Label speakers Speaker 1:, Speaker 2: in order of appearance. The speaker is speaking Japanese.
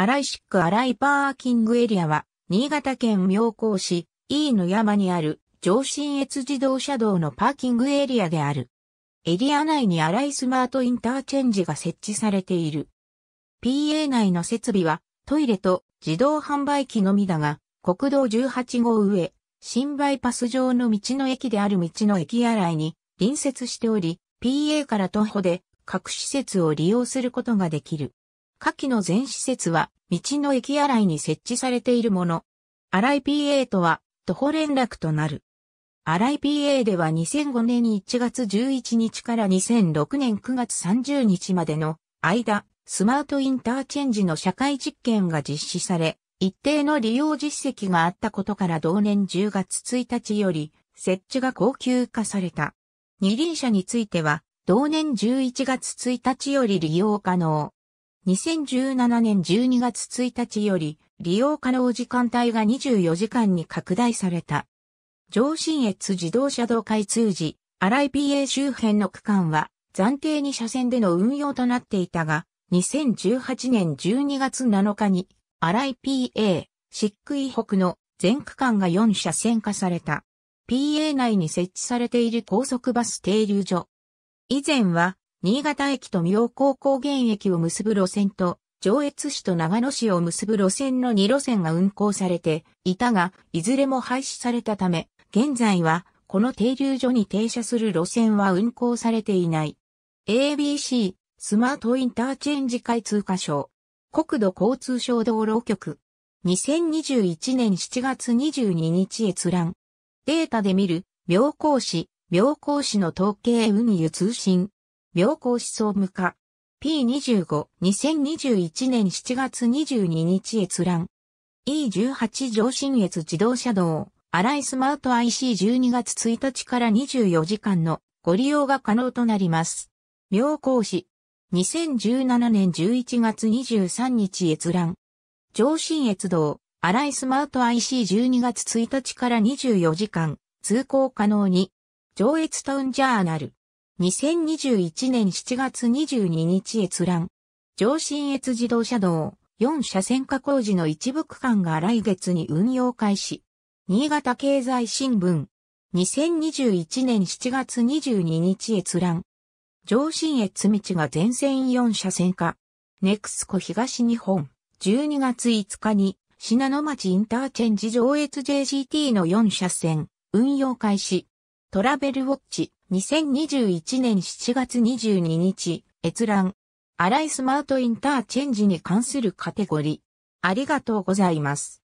Speaker 1: 新井シック荒井パーキングエリアは、新潟県妙高市、飯野山にある、上信越自動車道のパーキングエリアである。エリア内に新井スマートインターチェンジが設置されている。PA 内の設備は、トイレと自動販売機のみだが、国道18号上、新バイパス上の道の駅である道の駅新いに隣接しており、PA から徒歩で各施設を利用することができる。下記の全施設は、道の駅洗いに設置されているもの。洗い PA とは、徒歩連絡となる。洗い PA では2005年1月11日から2006年9月30日までの間、スマートインターチェンジの社会実験が実施され、一定の利用実績があったことから同年10月1日より設置が高級化された。二輪車については同年11月1日より利用可能。2017年12月1日より利用可能時間帯が24時間に拡大された。上信越自動車道開通時、荒井 PA 周辺の区間は暫定に車線での運用となっていたが、2018年12月7日に荒井 PA、漆喰北の全区間が4車線化された。PA 内に設置されている高速バス停留所。以前は新潟駅と妙高高原駅を結ぶ路線と、上越市と長野市を結ぶ路線の2路線が運行されていたが、いずれも廃止されたため、現在は、この停留所に停車する路線は運行されていない。ABC、スマートインターチェンジ開通箇所。国土交通省道路局。2021年7月22日閲覧。データで見る、妙高市、妙高市の統計運輸通信、妙高思想無化。P25、2021年7月22日閲覧。E18 上信越自動車道、新井スマート IC12 月1日から24時間のご利用が可能となります。妙高市。2017年11月23日閲覧。上信越道、新井スマート IC12 月1日から24時間、通行可能に。上越タウンジャーナル。2021年7月22日閲覧。上信越自動車道4車線化工事の一部区間が来月に運用開始。新潟経済新聞。2021年7月22日閲覧。上信越道が全線4車線化。ネクスコ東日本。12月5日に、信濃町インターチェンジ上越 JCT の4車線、運用開始。トラベルウォッチ。2021年7月22日、閲覧。アライスマートインターチェンジに関するカテゴリー。ありがとうございます。